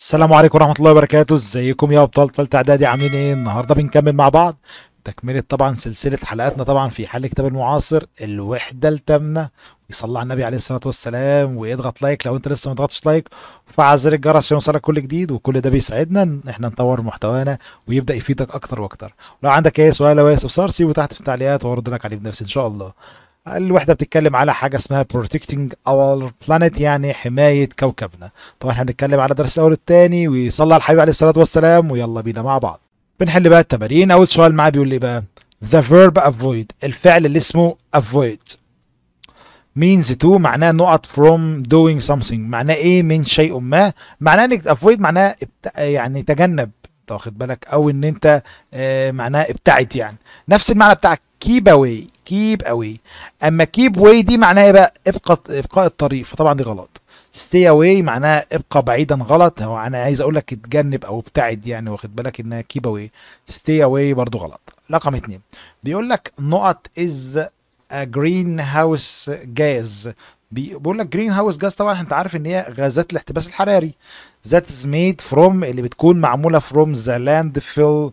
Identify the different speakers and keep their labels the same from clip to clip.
Speaker 1: السلام عليكم ورحمة الله وبركاته ازيكم يا ابطال تالتة اعدادي عاملين ايه النهاردة بنكمل مع بعض تكملة طبعا سلسلة حلقاتنا طبعا في حل كتاب المعاصر الوحدة التامنة ويصلى على النبي عليه الصلاة والسلام واضغط لايك لو انت لسه ما ضغطتش لايك وفعل زر الجرس عشان يوصلك كل جديد وكل ده بيساعدنا ان احنا نطور محتوانا ويبدا يفيدك اكتر واكتر لو عندك اي سؤال او اي استفسار سيبه تحت في التعليقات وارد لك عليه بنفسي ان شاء الله الوحده بتتكلم على حاجه اسمها بروتكتنج اور بلانيت يعني حمايه كوكبنا طبعا احنا بنتكلم على درس الاول الثاني ويصلى على الحبيب عليه الصلاه والسلام ويلا بينا مع بعض بنحل بقى التمارين اول سؤال معاه بيقول لي بقى the verb avoid الفعل اللي اسمه avoid means to معناه نقط from doing something معناه ايه من شيء ما معناه انك avoid معناه يعني تجنب واخد بالك او ان انت آه معناه ابتعد يعني نفس المعنى بتاع keep away كيب اواي اما كيب واي دي معناها ايه بقى ابقى ابقاء الطريق فطبعا دي غلط ستي اواي معناها ابقى بعيدا غلط هو انا عايز اقول لك اتجنب او ابتعد يعني واخد بالك انها كيب اواي ستي اواي برضو غلط رقم اتنين بيقول لك نقط از جرين هاوس جاز بيقول لك جرين هاوس جاز طبعا انت عارف ان هي غازات الاحتباس الحراري ذات از ميد فروم اللي بتكون معموله فروم ذا لاند فيل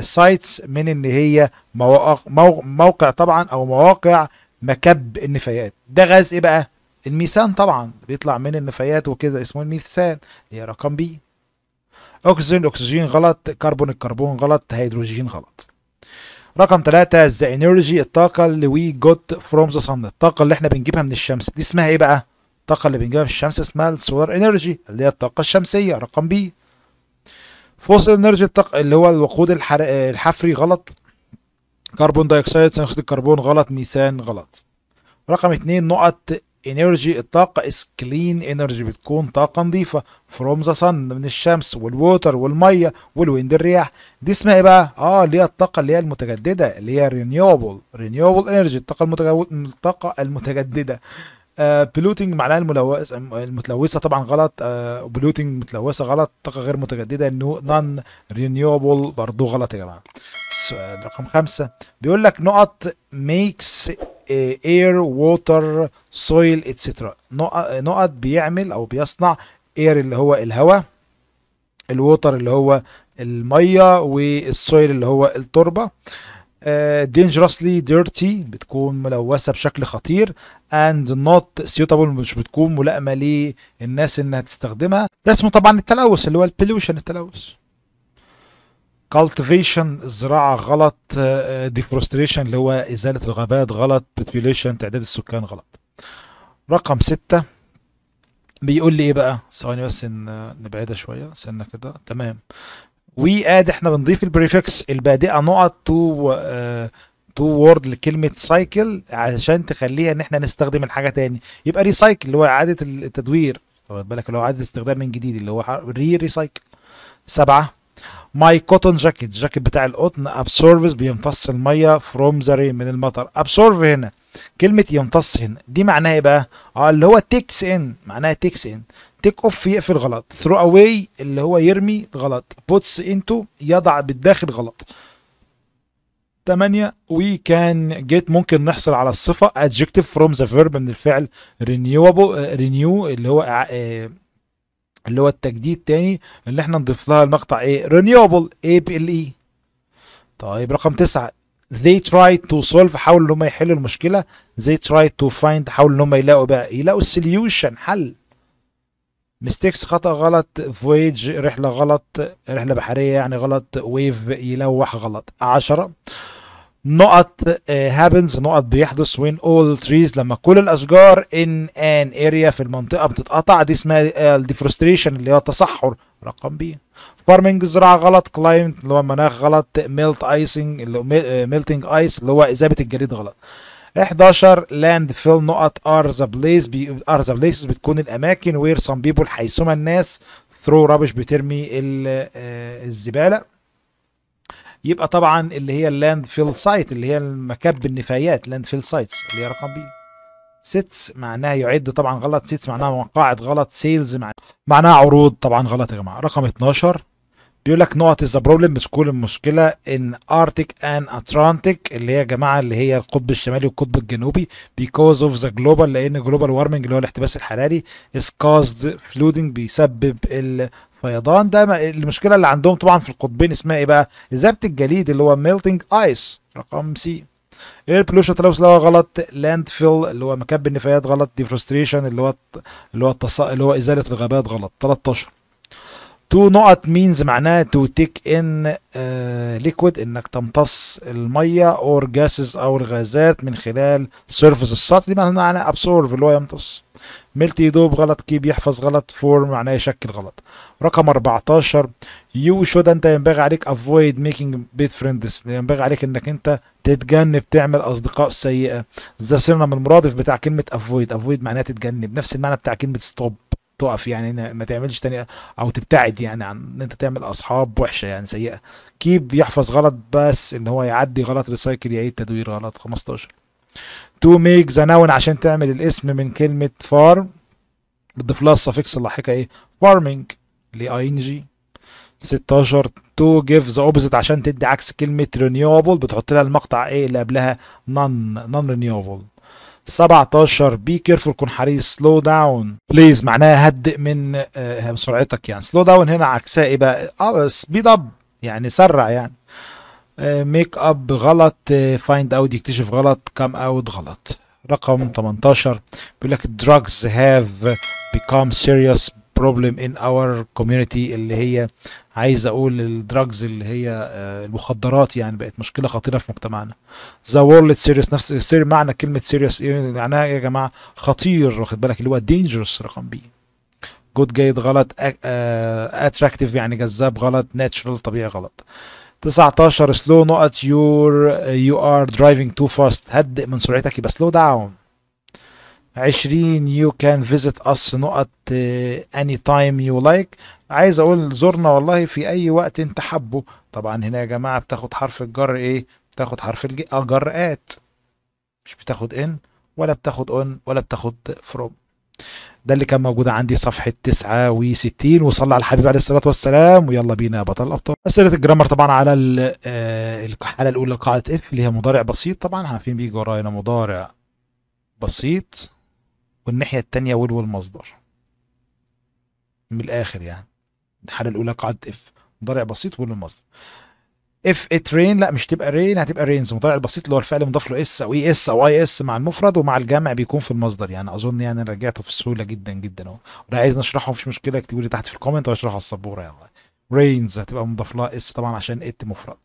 Speaker 1: سايتس آه، من ان هي موقع طبعا او مواقع مكب النفايات ده غاز ايه بقى الميثان طبعا بيطلع من النفايات وكده اسمه الميثان هي رقم بي اكسجين الاكسجين غلط كربون الكربون غلط هيدروجين غلط رقم ثلاثة ذا انرجي الطاقة اللي وي جوت فروم ذا صن الطاقة اللي احنا بنجيبها من الشمس دي اسمها ايه بقى؟ الطاقة اللي بنجيبها من الشمس اسمها solar انرجي اللي هي الطاقة الشمسية رقم بي فوسل انرجي التق... اللي هو الوقود الحر... الحفري غلط كربون دايوكسيد ثاني اكسيد الكربون غلط ميثان غلط رقم اتنين نقط انرجي الطاقة از كلين انرجي بتكون طاقة نظيفة فروم ذا صن من الشمس والووتر والمية والويند الرياح دي اسمها ايه بقى؟ اه اللي هي الطاقة اللي هي المتجددة اللي هي رينيوبل رينيوبل انرجي الطاقة المتجددة الطاقة المتجددة آه، بلوتنج معناها الملوث المتلوثه طبعا غلط آه، بلوتنج متلوثه غلط طاقه غير متجدده انه نون رينيوبل برضه غلط يا جماعه السؤال رقم خمسة بيقول لك نقط ميكس اير ووتر سويل اتسترا نقط بيعمل او بيصنع اير اللي هو الهواء الووتر اللي هو الميه والسويل اللي هو التربه آه، dangerously dirty بتكون ملوثه بشكل خطير and not suitable مش بتكون ملائمه للناس انها تستخدمها ده اسمه طبعا التلوث اللي هو البلوشن التلوث cultivation الزراعه غلط آه، deforestation اللي هو ازاله الغابات غلط population تعداد السكان غلط رقم ستة بيقول لي ايه بقى ثواني بس نبعدها شويه استنى كده تمام واد احنا بنضيف البريفكس البادئه نقط تو آه، تو وورد لكلمه سايكل عشان تخليها ان احنا نستخدم الحاجه تاني يبقى ريسايكل اللي هو اعاده التدوير واخد بالك اللي هو اعاده استخدام من جديد اللي هو ري ريسايكل سبعه ماي كوتون جاكيت الجاكيت بتاع القطن ابسوربس بينفصل الميه فروم ذا من المطر ابسورب هنا كلمه يمتص هنا دي معناها ايه بقى اه اللي هو تيكس ان معناها تيكس ان تيك اوف يقفل غلط ثرو اواي اللي هو يرمي غلط بوتس انتو يضع بالداخل غلط 8 وي كان جيت ممكن نحصل على الصفه adjective فروم ذا فيرب من الفعل رينيوبل رينيو آه، اللي هو آه، اللي هو التجديد تاني اللي احنا نضيف لها المقطع ايه رينيوبل اي بي ال اي طيب رقم تسعه they try to solve حاولوا ان هم يحلوا المشكله they try to find حاولوا ان هم يلاقوا بقى يلاقوا solution حل mistakes خطا غلط فويج رحله غلط رحله بحريه يعني غلط ويف يلوح غلط 10 نقط هابنز آه، نقط بيحدث وين اول تريز لما كل الاشجار ان ان اريا في المنطقه بتتقطع دي اسمها الديفروستريشن آه، اللي هو التصحر رقم بي فارمنج زراعه غلط كلايمت اللي هو مناخ غلط ميلت ايسنج اللي ميلتنج ايس اللي هو اذابه الجليد غلط 11 لاند فيل نقط ار ذا بليس ار ذا بليس بتكون الاماكن وير سام بيبول حيثما الناس ثرو رابش بترمي آه، الزباله يبقى طبعا اللي هي اللاند فيل سايت اللي هي المكب النفايات لاند فيل سايتس اللي هي رقم بي سيتس معناها يعد طبعا غلط سيتس معناها مقاعد غلط سيلز معناها عروض طبعا غلط يا جماعه رقم 12 بيقول لك نقط ذا بروبلم بتكون المشكله ان ارتيك ان اتلانتيك اللي هي يا جماعه اللي هي القطب الشمالي والقطب الجنوبي بيكوز اوف ذا جلوبال لان جلوبال وارمنج اللي هو الاحتباس الحراري از كازد فلودنج بيسبب الفيضان ده المشكله اللي عندهم طبعا في القطبين اسمها ايه بقى؟ ذبت الجليد اللي هو ميلتنج ايس رقم سي اير بلوشن تلوث اللي هو غلط لاند فيل اللي هو مكب النفايات غلط ديفروستريشن اللي هو اللي هو التص... اللي هو ازاله الغابات غلط 13 تو نقط مينز معناها تو تيك ان ليكويد انك تمتص الميه اور جاسز او الغازات من خلال سيرفس السطح دي معناها ابسورف اللي هو يمتص ملتي يدوب غلط كيب يحفظ غلط فورم معناه يشكل غلط رقم 14 يو شود انت ينبغي عليك افويد ميكينج بيت فريندز ينبغي عليك انك انت تتجنب تعمل اصدقاء سيئه ذا سينما المرادف بتاع كلمه افويد افويد معناها تتجنب نفس المعنى بتاع كلمه ستوب تقف يعني ما تعملش تاني او تبتعد يعني عن ان انت تعمل اصحاب وحشه يعني سيئه كيب يحفظ غلط بس ان هو يعدي غلط ريسايكل يعيد تدوير غلط 15 تو ميك ذا نون عشان تعمل الاسم من كلمه فارم بتضيف لها السفكس اللاحقه ايه فارمنج اللي ان جي 16 تو جيف ذا اوبزيت عشان تدي عكس كلمه رينيوبل بتحط لها المقطع ايه اللي قبلها نون نون رينيوبل 17 بي كيرفول كن حريص سلو داون بليز معناها هدئ من آه، سرعتك يعني سلو داون هنا عكسها ايه بقى آه، سبيد اب يعني سرع يعني ميك آه، اب غلط فايند اوت يكتشف غلط كم اوت غلط رقم 18 بيقول لك دراجز هاف become serious بروبلم ان اور كوميونتي اللي هي عايز اقول الدراجز اللي هي آه، المخدرات يعني بقت مشكله خطيره في مجتمعنا ذا وورلد سيريس نفس سير معنى كلمه سيريس إيه معناها إيه يا جماعه خطير واخد بالك اللي هو دينجرس رقم بي جود جيد غلط اتراكتيف آه، آه، يعني جذاب غلط ناتشرال طبيعي غلط 19 سلو نقط يور يو ار درايفنج تو فاست هدئ من سرعتك يبقى سلو داون 20 يو كان فيزيت اس نقط اني تايم يو لايك عايز اقول زورنا والله في اي وقت انت حبه طبعا هنا يا جماعه بتاخد حرف الجر ايه بتاخد حرف الجر آه، ات مش بتاخد ان ولا بتاخد اون ولا بتاخد فروم ده اللي كان موجود عندي صفحة 69 وصلى على الحبيب عليه الصلاة والسلام ويلا بينا بطل الأبطال أسئلة الجرامر طبعا على آه، الحالة الأولى قاعدة اف اللي هي مضارع بسيط طبعا عارفين بيجي ورانا مضارع بسيط والناحية التانية ول والمصدر من الآخر يعني الحالة الأولى قاعدة اف مضارع بسيط ول والمصدر اف ات رين لا مش تبقى رين هتبقى رينز المضارع البسيط اللي هو الفعل مضاف له اس او اي e، اس او اي اس مع المفرد ومع الجمع بيكون في المصدر يعني اظن يعني انا رجعته في السهوله جدا جدا اهو وده عايز نشرحه مفيش مشكله اكتبوا لي تحت في الكومنت واشرحه على السبوره يلا رينز هتبقى مضاف لها اس طبعا عشان ات مفرد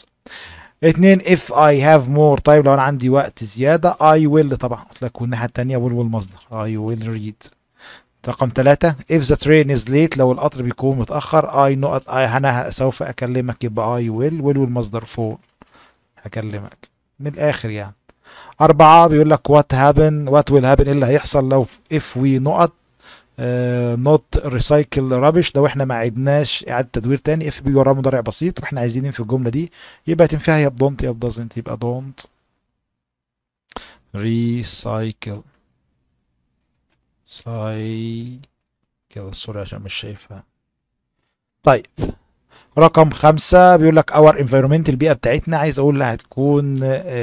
Speaker 1: اثنين if I have more طيب لو انا عندي وقت زيادة I will طبعا قلت لك والناحية التانية will والمصدر I will read رقم ثلاثة if the train is late لو القطر بيكون متأخر I know I أنا سوف أكلمك يبقى I will will والمصدر for هكلمك من الآخر يعني أربعة بيقول لك what happen what will happen إيه اللي هيحصل لو if we نقط نوت ريسايكل رابش لو احنا ما عدناش اعاده تدوير تاني اف بي وراه مضارع بسيط واحنا عايزين ننفي الجمله دي يبقى تنفيها يا دونت يا دازنت يبقى دونت ريسايكل ساي كده الصورة عشان مش شايفها طيب رقم خمسة بيقول لك اور انفيرومنت البيئة بتاعتنا عايز اقول لها هتكون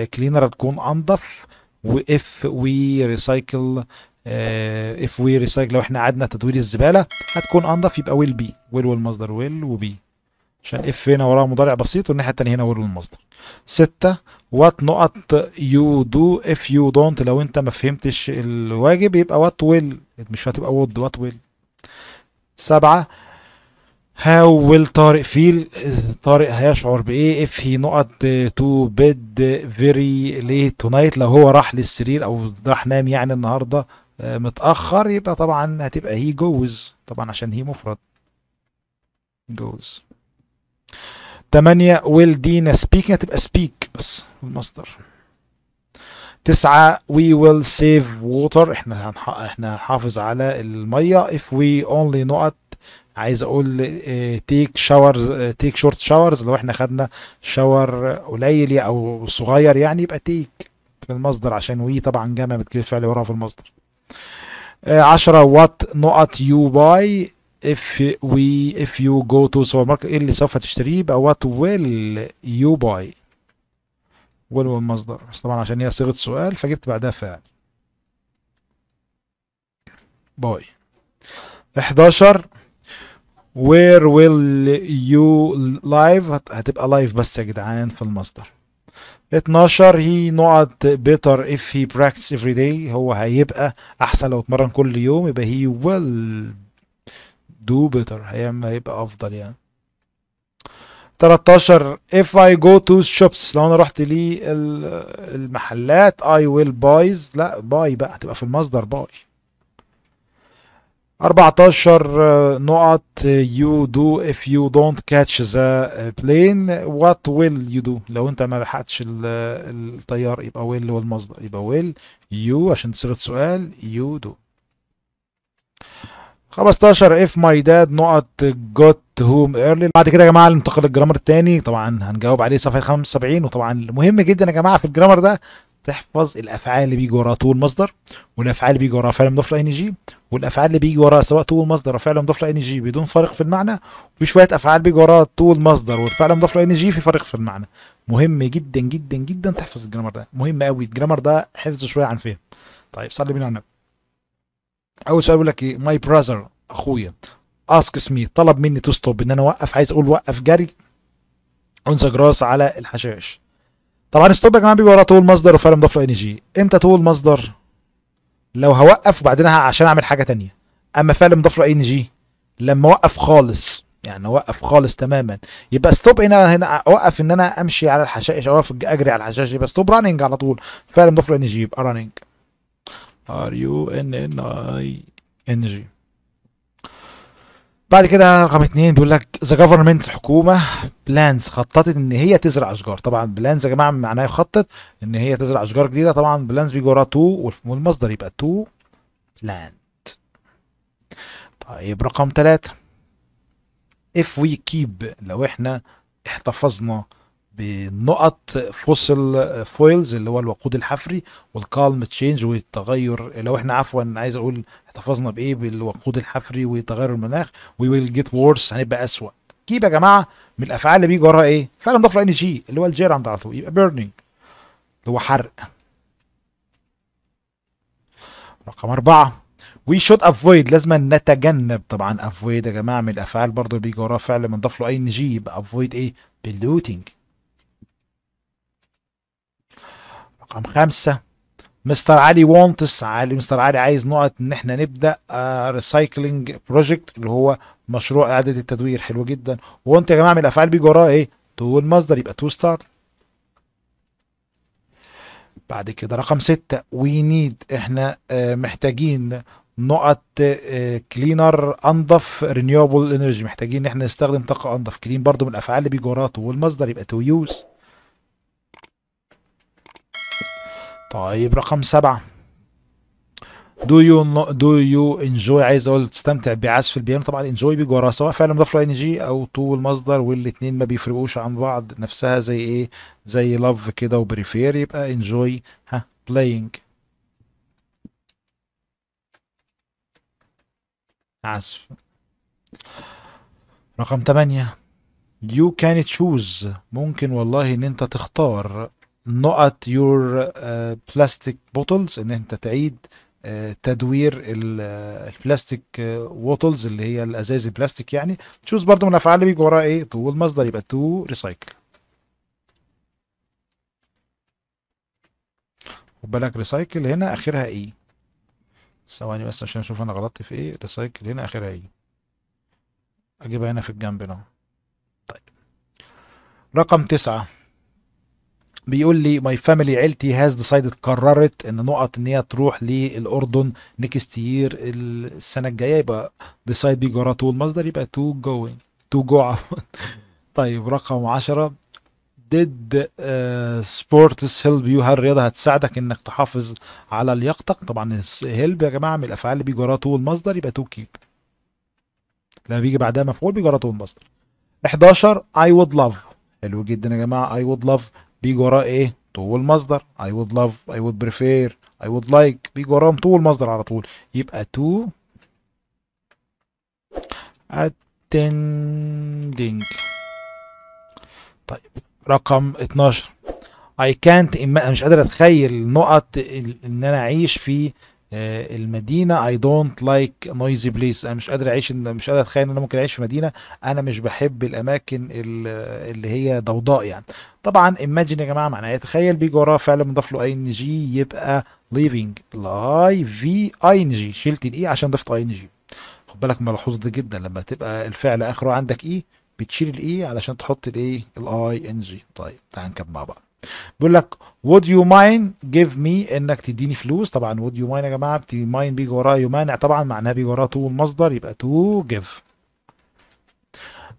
Speaker 1: كلينر آه، هتكون انضف واف وي ريسايكل اف وي ريسايكل لو احنا قعدنا تدوير الزباله هتكون انضف يبقى ويل بي ويل والمصدر ويل وبي عشان اف هنا وراها مضارع بسيط والناحيه الثانيه هنا ويل والمصدر ستة وات نقط يو دو اف يو دونت لو انت ما فهمتش الواجب يبقى وات ويل مش هتبقى وود وات ويل سبعة هاو ويل طارق فيل طارق هيشعر بايه اف هي نقط تو بيد فيري ليت تونايت لو هو راح للسرير او راح نام يعني النهارده آه، متأخر يبقى طبعا هتبقى هي جوز طبعا عشان هي مفرد جوز تمانية ويل دينا سبيك هتبقى سبيك بس المصدر تسعة وي ويل سيف ووتر احنا هنح... احنا هنحافظ على المية اف وي اونلي نقط عايز اقول تيك شاورز تيك شورت شاورز لو احنا خدنا شاور قليل او صغير يعني يبقى تيك في المصدر عشان وي طبعا جامد بتجيب الفعل وراها في المصدر 10 آه، وات نقط يو باي if we if you go to supermarket ايه اللي سوف تشتريه بقى what will you buy will المصدر بس طبعا عشان هي صيغه سؤال فجبت بعدها فعل باي 11 where will you live هتبقى live بس يا جدعان في المصدر 12 هي نقط بيتر اف هي براكتس افري داي هو هيبقى احسن لو اتمرن كل يوم يبقى هي ويل دو بيتر هيبقى افضل يعني 13 if I go to shops لو انا رحت لي المحلات I will buys لا باي بقى هتبقى في المصدر باي 14 نقط يو دو اف يو دونت كاتش ذا بلين وات ويل يو دو لو انت ما لحقتش الطيار يبقى ويل هو المصدر يبقى ويل يو عشان صيغه سؤال يو دو 15 اف ماي داد نقط جوت هوم ايرلي بعد كده يا جماعه ننتقل للجرامر الثاني طبعا هنجاوب عليه صفحه 75 وطبعا المهم جدا يا جماعه في الجرامر ده تحفظ الافعال اللي بيجي وراها طول مصدر والافعال اللي بيجي وراها فعل مضاف لاي ان جي والافعال اللي بيجي وراها سواء طول مصدر او فعل مضاف لاي ان جي بدون فارق في المعنى وفي شويه افعال بيجي وراها طول مصدر والفعل مضاف لاي ان جي في فارق في المعنى مهم جدا جدا جدا تحفظ الجرامر ده مهم قوي الجرامر ده حفظ شويه عن فهم طيب صلي بينا على النبي اول سؤال بيقول لك ايه ماي براذر اخويا اسك مي طلب مني تو ستوب ان انا اوقف عايز اقول وقف جري اون جراس على الحشاش طبعا ستوب يا جماعه بيجي ورا طول مصدر وفعل مضاف له ان جي امتى طول مصدر لو هوقف وبعدين عشان اعمل حاجه تانية اما فعل مضاف له ان جي لما اوقف خالص يعني اوقف خالص تماما يبقى ستوب هنا هنا اوقف ان انا امشي على الحشائش او اجري على الحشائش يبقى ستوب راننج على طول فعل مضاف له ان جي يبقى راننج ار يو ان ان اي ان جي بعد كده رقم اتنين بيقول لك ذا جفرمنت الحكومه بلانز خططت ان هي تزرع اشجار طبعا بلانز يا جماعه معناه يخطط ان هي تزرع اشجار جديده طبعا بلانز بيجي وراه تو والمصدر يبقى تو بلاند طيب رقم ثلاثة if we keep لو احنا احتفظنا بنقط فوسل فويلز اللي هو الوقود الحفري والكالم تشينج والتغير لو احنا عفوا عايز اقول احتفظنا بايه بالوقود الحفري وتغير المناخ وي ويل جيت وورس هنبقى اسوء جيب يا جماعه من الافعال اللي بيجي وراها ايه فعلا مضاف ان جي اللي هو الجير عند على طول يبقى بيرنينج اللي هو حرق رقم أربعة وي شود افويد لازم نتجنب طبعا افويد يا جماعه من الافعال برضو بيجي وراها فعلا بنضاف له اي ان جي يبقى افويد ايه بلوتنج رقم خمسة مستر علي وونتس علي مستر علي عايز نقط ان احنا نبدا ريسايكلينج آه، بروجكت اللي هو مشروع اعاده التدوير حلو جدا وانت يا جماعه من الافعال بيجي وراه ايه تو المصدر يبقى تو ستار بعد كده رقم ستة وي نيد احنا آه، محتاجين نقط كلينر آه، انضف رينيوبل انرجي محتاجين ان احنا نستخدم طاقه انضف كلين برضو من الافعال اللي بيجي وراها تو المصدر يبقى تو يوز طيب رقم سبعة دو يو دو يو انجوي عايز اقول تستمتع بعزف البيانو طبعا انجوي بيجي وراه سواء فعلا مضاف له ان جي او طول مصدر والاثنين ما بيفرقوش عن بعض نفسها زي ايه زي لاف كده وبريفير يبقى انجوي ها بلاينج عزف رقم 8 you can choose ممكن والله ان انت تختار نقط يور بلاستيك بوتلز ان انت تعيد uh, تدوير البلاستيك uh, بوتلز uh, اللي هي الازاز البلاستيك يعني تشوز برضو من الافعال اللي بيجي وراها ايه تو المصدر يبقى تو ريسايكل خد بالك ريسايكل هنا اخرها ايه ثواني بس عشان اشوف انا غلطت في ايه ريسايكل هنا اخرها ايه اجيبها هنا في الجنب اهو طيب رقم تسعة بيقول لي ماي فاميلي عيلتي هاز ديسايدد قررت ان نقط ان هي تروح للاردن نيكست يير السنه الجايه يبقى ديسايد بيجي وراه تو المصدر يبقى تو جوينج تو جو طيب رقم 10 ديد سبورتس هيلب يو هل الرياضه هتساعدك انك تحافظ على لياقتك طبعا هيلب يا جماعه من الافعال اللي بيجي وراه تو المصدر يبقى تو كيب لما بيجي بعدها مفعول بيجي وراه تو المصدر 11 اي وود لاف حلو جدا يا جماعه اي وود لاف بيجي وراه ايه طول مصدر I would love I would prefer I would like بيجي وراهم طول مصدر على طول يبقى to attending طيب رقم 12 I can't انا مش قادر اتخيل نقط ان انا اعيش في آه، المدينه اي دونت لايك نويزي بليس انا مش قادر اعيش مش قادر اتخيل ان انا ممكن اعيش في مدينه انا مش بحب الاماكن اللي هي ضوضاء يعني طبعا imagine يا جماعه معناها إيه؟ تخيل بيجي وراه فعل مضاف له اي ان جي يبقى ليفينج لاي في اي ان جي شلت الاي e عشان ضفت اي ان جي خد بالك ملحوظ ده جدا لما تبقى الفعل اخره عندك اي e بتشيل الاي e علشان تحط الايه الاي ان جي طيب تعال نكمل مع بعض بيقول لك would you mind give me انك تديني فلوس طبعا would you mind يا جماعه ماين بيجي وراها يمانع طبعا معناها بيجي وراها تو المصدر يبقى تو جيف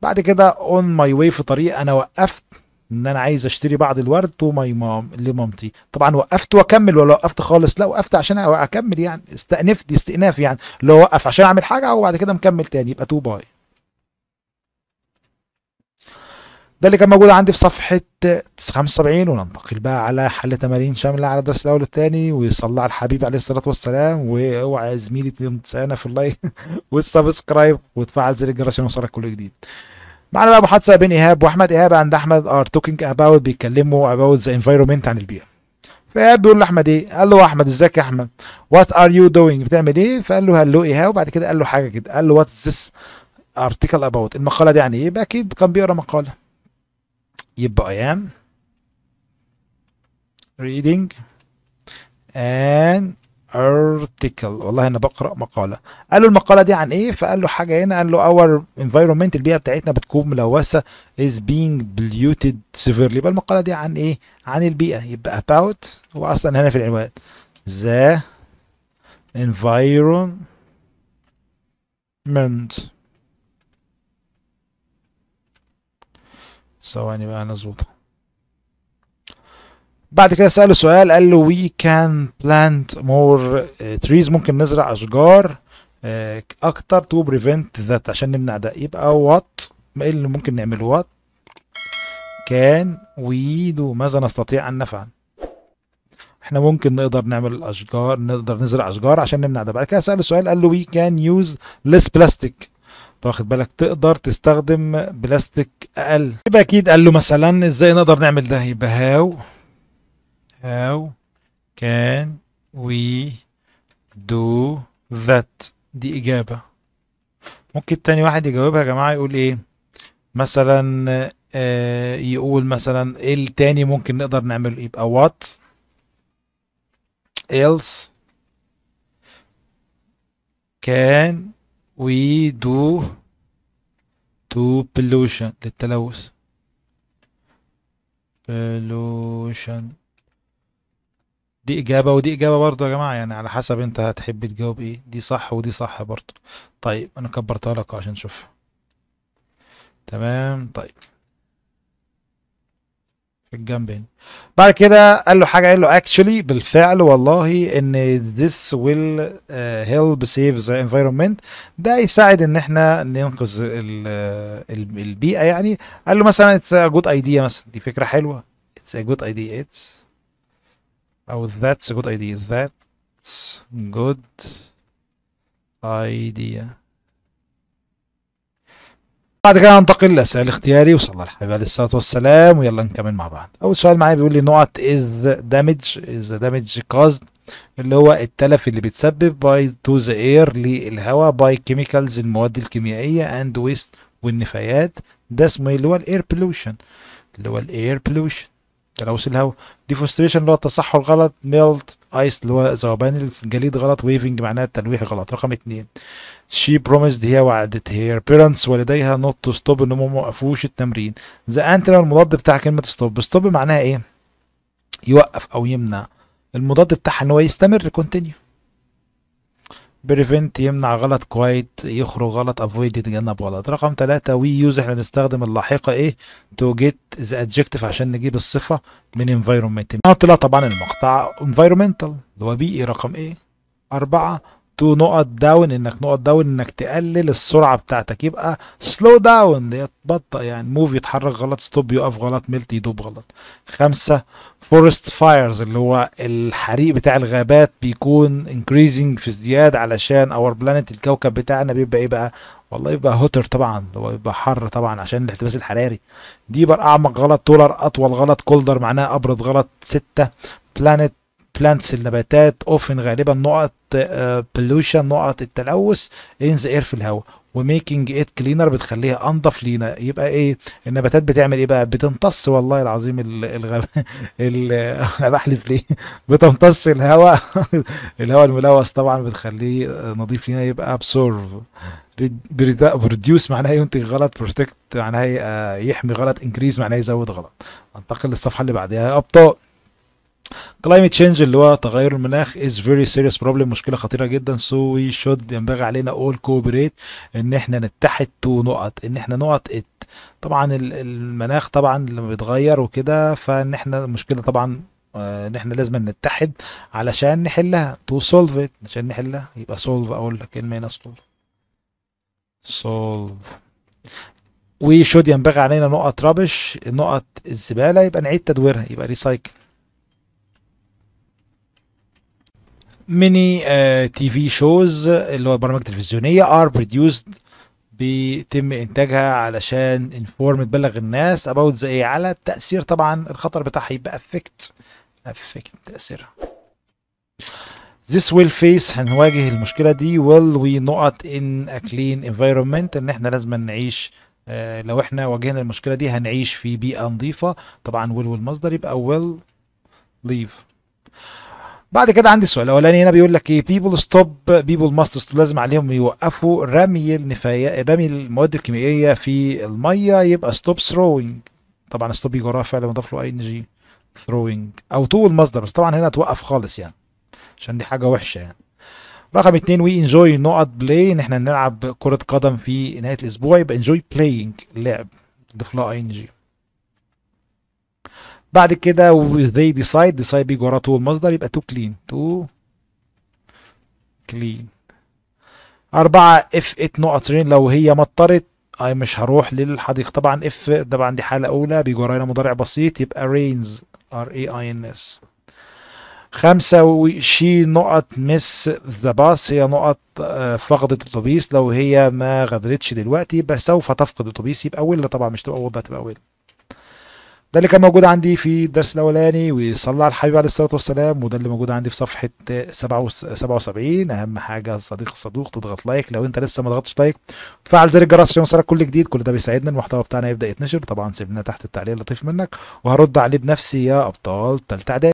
Speaker 1: بعد كده اون ماي واي في طريق انا وقفت ان انا عايز اشتري بعض الورد تو ماي مام لمامتي طبعا وقفت واكمل ولا وقفت خالص لا وقفت عشان اكمل يعني استأنفت استئناف يعني لو وقف عشان اعمل حاجه وبعد كده مكمل تاني يبقى تو باي ده اللي كان موجود عندي في صفحة 75 وننتقل بقى على حل تمارين شاملة على الدرس الأول والثاني ويصلى على الحبيب عليه الصلاة والسلام واوعى زميلي تنسانا في اللايك والسبسكرايب وتفعل زر الجرس عشان يوصلك كل جديد. معانا بقى محادثة بين إيهاب وأحمد إيهاب عند أحمد ار توكينج أباوت بيتكلموا أباوت ذا انفيرومنت عن البيئة. فايهاب بيقول لأحمد إيه؟ قال له أحمد إزيك يا أحمد؟ وات ار يو دوينج بتعمل إيه؟ فقال له هلو إيهاب وبعد كده قال له حاجة كده قال له وات ذس ارتكل أباوت المقالة دي يعني إيه؟ أكيد كان بيقرا مقالة. يبقى I am reading an article والله انا بقرا مقاله قال له المقاله دي عن ايه فقال له حاجه هنا قال له اور environment البيئه بتاعتنا بتكون ملوثه is being polluted severely يبقى المقاله دي عن ايه عن البيئه يبقى about هو اصلا هنا في العنوان the environment ثواني بقى نظبطها بعد كده سأله سؤال قال له we can plant more آه، trees ممكن نزرع أشجار آه، أكتر to prevent that عشان نمنع ده يبقى what إيه اللي ممكن نعمله what كان دو ماذا نستطيع أن نفعل احنا ممكن نقدر نعمل أشجار نقدر نزرع أشجار عشان نمنع ده بعد كده سأله سؤال قال له we can use less plastic واخد بالك تقدر تستخدم بلاستيك اقل يبقى اكيد قال له مثلا ازاي نقدر نعمل ده يبقى هاو هاو كان وي دو ذات دي اجابه ممكن تاني واحد يجاوبها يا جماعه يقول ايه مثلا آه يقول مثلا ايه التاني ممكن نقدر نعمله يبقى وات else كان وي دو تو بلوشن للتلوث بلوشن دي إجابة ودي إجابة برضه يا جماعة يعني على حسب أنت هتحب تجاوب إيه دي صح ودي صح برضه طيب أنا كبرتها لك عشان نشوفها تمام طيب في الجنبين بعد كده قال له حاجه قال له اكشلي بالفعل والله ان this will uh, help save the environment ده يساعد ان احنا ننقذ البيئه يعني قال له مثلا it's a good idea مثلا دي فكره حلوه it's a good idea it's او oh, that's a good idea that's good idea بعد كده هنتقل لسؤال الاختياري وصلى الحبيب عليه الصلاه والسلام ويلا نكمل مع بعض اول سؤال معايا بيقول لي نقط از دامج از دامج كاز اللي هو التلف اللي بيتسبب باي تو ذا اير للهواء باي كيميكالز المواد الكيميائيه اند ويست والنفايات ده اسمه اللي هو الاير بلوشن اللي هو الاير بلوشن تلوث الهواء ديفوستريشن اللي هو التصحر غلط ميلت ايس اللي هو ذوبان الجليد غلط ويفنج معناها التلويح غلط رقم اثنين She promised هي وعدت her parents والديها not to stop ان هم ما وقفوش التمرين. The antonym المضاد بتاع كلمة stop. stop معناها ايه؟ يوقف او يمنع. المضاد بتاعها ان هو يستمر continue. بريفنت يمنع غلط كويت يخرج غلط افويد يتجنب غلط رقم ثلاثة وي يوز احنا بنستخدم اللاحقة ايه تو جيت ذا ادجكتيف عشان نجيب الصفة من انفايرمنت طبعا المقطع انفايرمنتال اللي هو بيئي رقم ايه أربعة تو نقط داون انك نقط داون انك تقلل السرعه بتاعتك يبقى سلو داون اللي تبطئ يعني موف يتحرك غلط ستوب يقف غلط ملت يدوب غلط خمسة فورست فايرز اللي هو الحريق بتاع الغابات بيكون انكريزنج في ازدياد علشان اور بلانت الكوكب بتاعنا بيبقى ايه بقى والله يبقى هوتر طبعا هو يبقى حر طبعا عشان الاحتباس الحراري ديبر اعمق غلط تولر اطول غلط كولدر معناها ابرد غلط ستة بلانت بلانتس النباتات اوفن غالبا نقط بلوشن آه، نقط التلوث ان ذا اير في الهواء وميكنج ات كلينر بتخليها انضف لينا يبقى ايه النباتات بتعمل ايه بقى بتمتص والله العظيم الغب انا بحلف ليه بتمتص الهواء الهواء الملوث طبعا بتخليه آه، نظيف لينا يبقى ابسورف بريديوس معناها ينتج غلط بروتكت معناها آه، يحمي غلط انكريز معناها يزود غلط انتقل للصفحه اللي بعدها ابطال climate change اللي هو تغير المناخ is very serious problem مشكلة خطيرة جدا so we should ينبغي علينا all cooperate ان احنا نتحد تو نقط ان احنا نقط it طبعا المناخ طبعا لما بيتغير وكده فان احنا المشكلة طبعا آه، ان احنا لازم نتحد علشان نحلها to solve it عشان نحلها يبقى solve اقول لك كلمة إيه هنا solve solve we should ينبغي علينا نقط ربش نقط الزبالة يبقى نعيد تدويرها يبقى recycle ميني تي في شوز اللي هو برامج تلفزيونيه ار بروديوسد بيتم انتاجها علشان انفورم تبلغ الناس اباوت زي على التاثير طبعا الخطر بتاعها يبقى افكت افكت تاثيرها This will face هنواجه المشكله دي will we not in a clean environment ان احنا لازم نعيش آه، لو احنا واجهنا المشكله دي هنعيش في بيئه نظيفه طبعا will والمصدر يبقى will leave بعد كده عندي السؤال الاولاني هنا بيقول لك ايه بيبول ستوب بيبول ماست لازم عليهم يوقفوا رمي النفايات رمي المواد الكيميائيه في الميه يبقى ستوب ثروينج طبعا ستوب يجي وراه فعلا مضاف له اي ان جي ثروينج او طول مصدر بس طبعا هنا توقف خالص يعني عشان دي حاجه وحشه يعني رقم اتنين وي انجوي نقط بلاي ان احنا نلعب كره قدم في نهايه الاسبوع يبقى انجوي بلاينج لعب ضيف لها اي ان جي بعد كده وذي ديسايد ديسايد بيجي وراه تو المصدر يبقى تو كلين تو كلين أربعة اف ات نقط رين لو هي مطرت أي مش هروح للحديقة طبعا اف طبعا دي حالة أولى بيجي ورايا مضارع بسيط يبقى رينز ار اي اي ان اس خمسة شي نقط مس ذا باس هي نقط آه، فقدت الأتوبيس لو هي ما غادرتش دلوقتي يبقى سوف تفقد الأتوبيس يبقى ولا طبعا مش تبقى وضع تبقى ولا ده اللي كان موجود عندي في الدرس الاولاني وصلى على الحبيب عليه الصلاه والسلام وده اللي موجود عندي في صفحه 77 اهم حاجه صديق الصدوق تضغط لايك لو انت لسه ما ضغطتش لايك وتفعل زر الجرس عشان يوصلك كل جديد كل ده بيساعدنا المحتوى بتاعنا يبدا يتنشر طبعا سيب لنا تحت التعليق لطيف منك وهرد عليه بنفسي يا ابطال تالتة اعداد